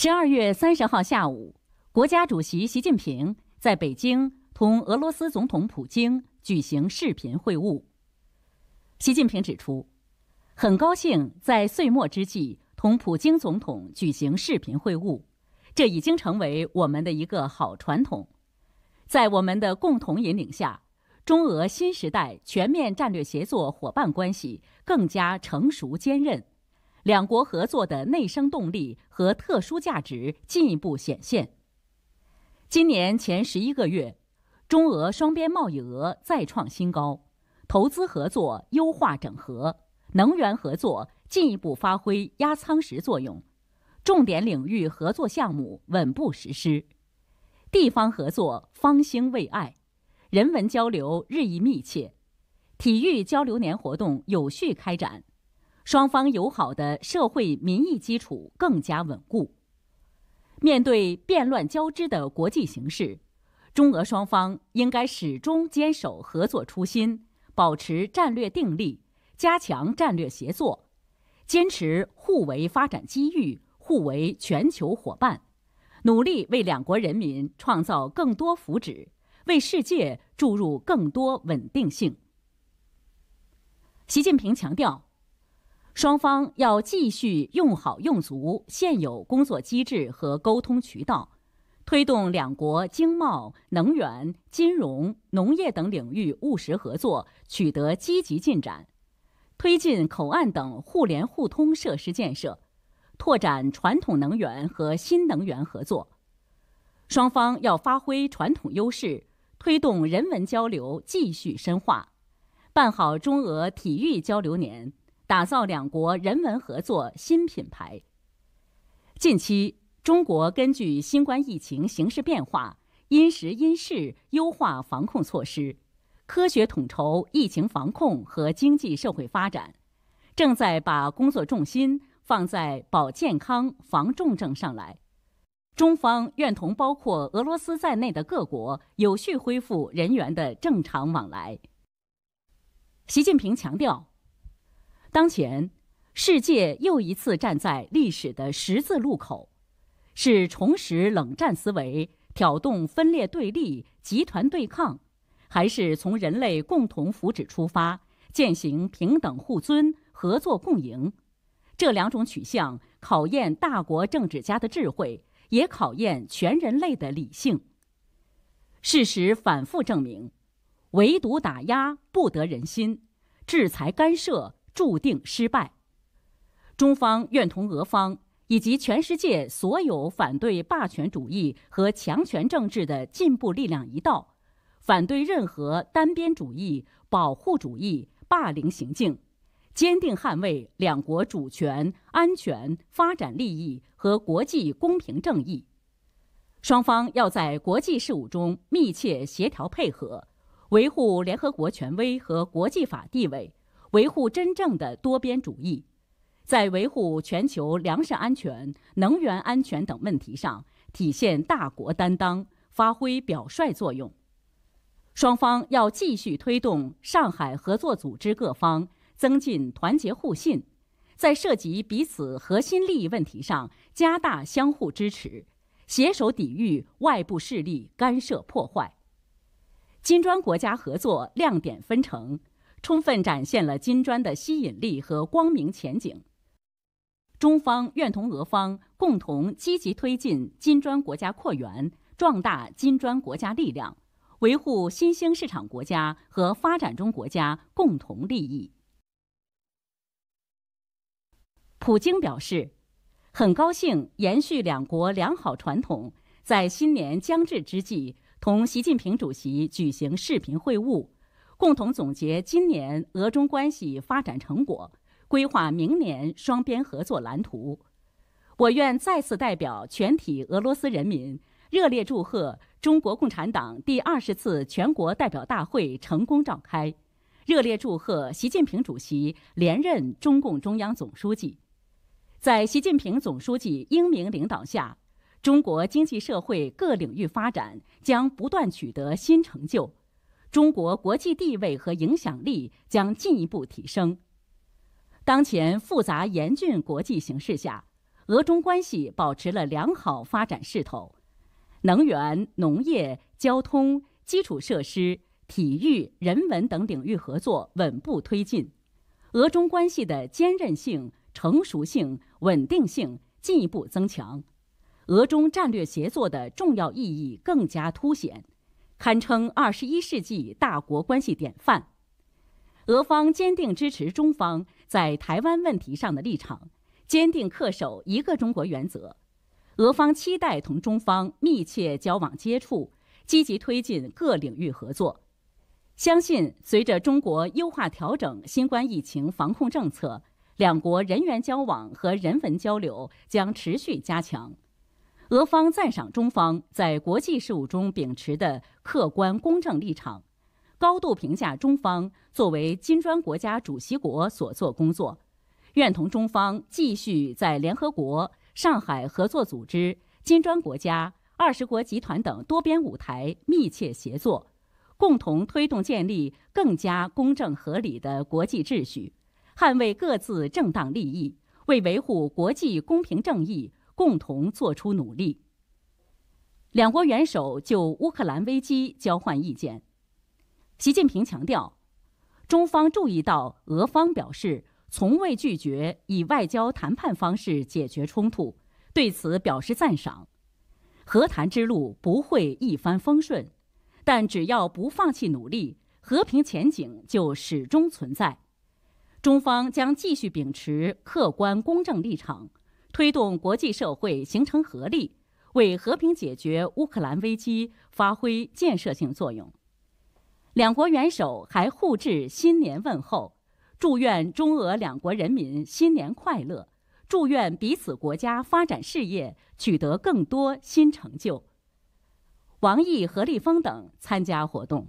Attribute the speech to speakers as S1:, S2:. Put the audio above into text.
S1: 十二月三十号下午，国家主席习近平在北京同俄罗斯总统普京举行视频会晤。习近平指出，很高兴在岁末之际同普京总统举行视频会晤，这已经成为我们的一个好传统。在我们的共同引领下，中俄新时代全面战略协作伙伴关系更加成熟坚韧。两国合作的内生动力和特殊价值进一步显现。今年前十一个月，中俄双边贸易额再创新高，投资合作优化整合，能源合作进一步发挥压舱石作用，重点领域合作项目稳步实施，地方合作方兴未艾，人文交流日益密切，体育交流年活动有序开展。双方友好的社会民意基础更加稳固。面对变乱交织的国际形势，中俄双方应该始终坚守合作初心，保持战略定力，加强战略协作，坚持互为发展机遇、互为全球伙伴，努力为两国人民创造更多福祉，为世界注入更多稳定性。习近平强调。双方要继续用好用足现有工作机制和沟通渠道，推动两国经贸、能源、金融、农业等领域务实合作取得积极进展，推进口岸等互联互通设施建设，拓展传统能源和新能源合作。双方要发挥传统优势，推动人文交流继续深化，办好中俄体育交流年。打造两国人文合作新品牌。近期，中国根据新冠疫情形势变化，因时因势优化防控措施，科学统筹疫情防控和经济社会发展，正在把工作重心放在保健康、防重症上来。中方愿同包括俄罗斯在内的各国有序恢复人员的正常往来。习近平强调。当前，世界又一次站在历史的十字路口：是重拾冷战思维、挑动分裂对立、集团对抗，还是从人类共同福祉出发，践行平等互尊、合作共赢？这两种取向考验大国政治家的智慧，也考验全人类的理性。事实反复证明，围堵打压不得人心，制裁干涉。注定失败。中方愿同俄方以及全世界所有反对霸权主义和强权政治的进步力量一道，反对任何单边主义、保护主义、霸凌行径，坚定捍卫两国主权、安全、发展利益和国际公平正义。双方要在国际事务中密切协调配合，维护联合国权威和国际法地位。维护真正的多边主义，在维护全球粮食安全、能源安全等问题上体现大国担当，发挥表率作用。双方要继续推动上海合作组织各方增进团结互信，在涉及彼此核心利益问题上加大相互支持，携手抵御外部势力干涉破坏。金砖国家合作亮点纷呈。充分展现了金砖的吸引力和光明前景。中方愿同俄方共同积极推进金砖国家扩员，壮大金砖国家力量，维护新兴市场国家和发展中国家共同利益。普京表示，很高兴延续两国良好传统，在新年将至之际同习近平主席举行视频会晤。共同总结今年俄中关系发展成果，规划明年双边合作蓝图。我愿再次代表全体俄罗斯人民，热烈祝贺中国共产党第二十次全国代表大会成功召开，热烈祝贺习近平主席连任中共中央总书记。在习近平总书记英明领导下，中国经济社会各领域发展将不断取得新成就。中国国际地位和影响力将进一步提升。当前复杂严峻国际形势下，俄中关系保持了良好发展势头，能源、农业、交通、基础设施、体育、人文等领域合作稳步推进，俄中关系的坚韧性、成熟性、稳定性进一步增强，俄中战略协作的重要意义更加凸显。堪称二十一世纪大国关系典范。俄方坚定支持中方在台湾问题上的立场，坚定恪守一个中国原则。俄方期待同中方密切交往接触，积极推进各领域合作。相信随着中国优化调整新冠疫情防控政策，两国人员交往和人文交流将持续加强。俄方赞赏中方在国际事务中秉持的客观公正立场，高度评价中方作为金砖国家主席国所做工作，愿同中方继续在联合国、上海合作组织、金砖国家、二十国集团等多边舞台密切协作，共同推动建立更加公正合理的国际秩序，捍卫各自正当利益，为维护国际公平正义。共同作出努力。两国元首就乌克兰危机交换意见。习近平强调，中方注意到俄方表示从未拒绝以外交谈判方式解决冲突，对此表示赞赏。和谈之路不会一帆风顺，但只要不放弃努力，和平前景就始终存在。中方将继续秉持客观公正立场。推动国际社会形成合力，为和平解决乌克兰危机发挥建设性作用。两国元首还互致新年问候，祝愿中俄两国人民新年快乐，祝愿彼此国家发展事业取得更多新成就。王毅、何立峰等参加活动。